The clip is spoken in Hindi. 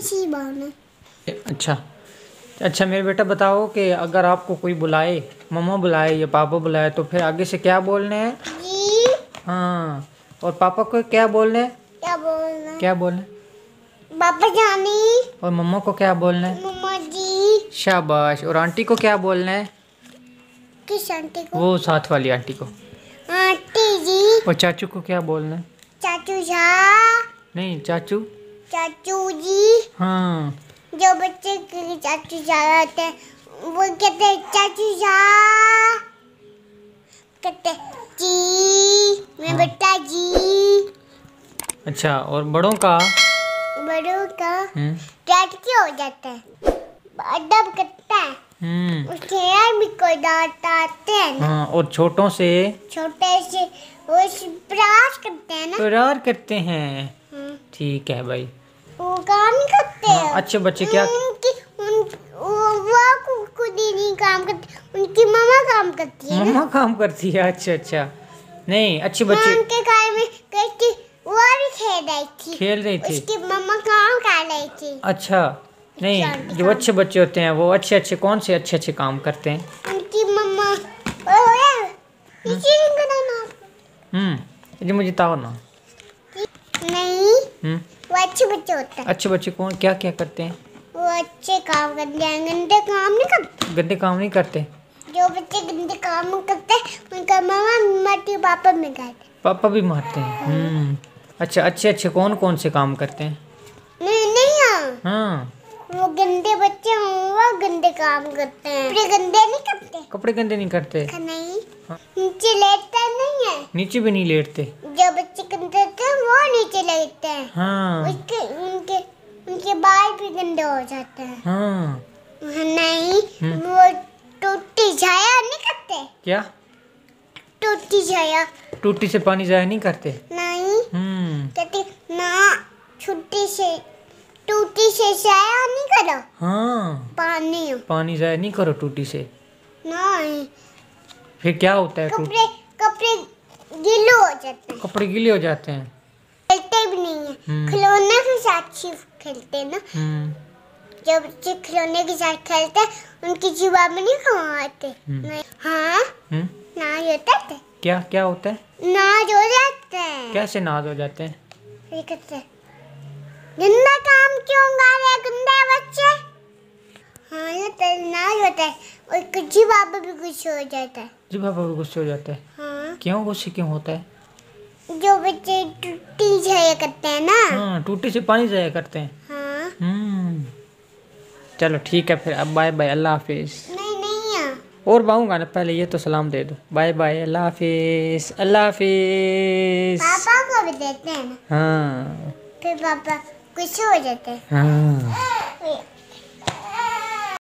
किसी बहाने अच्छा अच्छा मेरे बेटा बताओ कि अगर आपको कोई बुलाए मम्मा बुलाए या पापा बुलाए तो फिर आगे से क्या बोलने हैं हाँ और पापा को क्या बोलने क्या बोलना क्या बोलने पापा जानी और मम्मा को क्या बोलना है मम्मा जी शाबाश और आंटी को क्या बोलना है किस आंटी को वो साथ वाली आंटी को आंटी जी और चाचू को क्या बोलना है चाचू जा नहीं चाचू चाचू जी हाँ जो बच्चे चाचू जा रहे थे वो कहते चाचू जा कहते जी मैं हाँ। बेटा जी अच्छा और बड़ों का बड़ों का हम्म। डैड क्यों हो जाता है अदब करता है हम्म। उसके यार भी कोई दांत आते हैं ना हाँ, और छोटों से छोटे से वो प्रार करते हैं ना प्रार करते हैं हाँ। ठीक है भाई वो काम करते हाँ, हैं अच्छे बच्चे क्या उनकी उन, वो खुद ही नहीं काम करते उनकी मामा काम करती है मामा काम करती है अच्छा अच्छा नहीं अच्छे बच्चे उनके घर में कैसे वो भी खेल रही थी खेल रही थी उसकी मामा काम कर रही थी अच्छा नहीं जो अच्छे बच्चे होते हैं वो अच्छे अच्छे कौन से अच्छे अच्छे काम करते हैं उनकी मम्मा हाँ। हम्म ये मुझे ताओ ना नहीं हम्म वो अच्छे बच्चे होते हैं अच्छे बच्चे कौन क्या क्या करते हैं वो अच्छे काम करते हैं गंदे काम नहीं करते गंदे काम नहीं करते जो बच्चे गंदे काम करते हैं उनका मामा मारती पापा भी मारते पापा भी मारते हैं हम्म। अच्छा अच्छे अच्छे कौन कौन से काम करते हैं नहीं नहीं हाँ वो गंदे बच्चे वो गंदे काम करते हैं कपड़े गंदे नहीं करते कपड़े गंदे नहीं करते नहीं हाँ। नीचे लेटते नहीं है नीचे भी नहीं लेटते लेते हैं हाँ उसके उनके उनके बाल भी गंदे हो जाते हैं हाँ नहीं हम्म। वो टूटी जाया नहीं करते क्या टूटी जाया टूटी से पानी जाया नहीं करते नहीं हम्म। कहते ना छुट्टी से टूटी से जाया नहीं करो हाँ पानी पानी जाया नहीं करो टूटी से नहीं फिर क्या होता है कपड़े कपड़े गीले हो जाते हैं कपड़े गीले हो जाते हैं भी नहीं है हम्म। हम्म। खिलौने के साथ खेलते ना जब बच्चे खिलौने के साथ खेलते उनकी जीवा में नहीं खाते हम्म। हाँ नाज होता है क्या क्या होता है नाज हो जाते हैं कैसे नाज हो जाते हैं गंदा काम क्यों कर रहे गंदे बच्चे हाँ ये तो नाज होता है और कुछ बाबा भी गुस्से हो जाता है जी बाबा भी गुस्से हो जाता है हाँ क्यों गुस्से क्यों होता है बच्चे टूटी जाया करते हैं ना हाँ टूटी से पानी जाया करते हैं हाँ हम्म। चलो ठीक है फिर अब बाय बाय अल्लाह हाफिज और बाऊंगा ना पहले ये तो सलाम दे दो बाय बाय अल्लाह हाफिज अल्लाह हाफिज पापा को भी देते हैं ना हाँ फिर पापा कुछ हो जाते हैं हाँ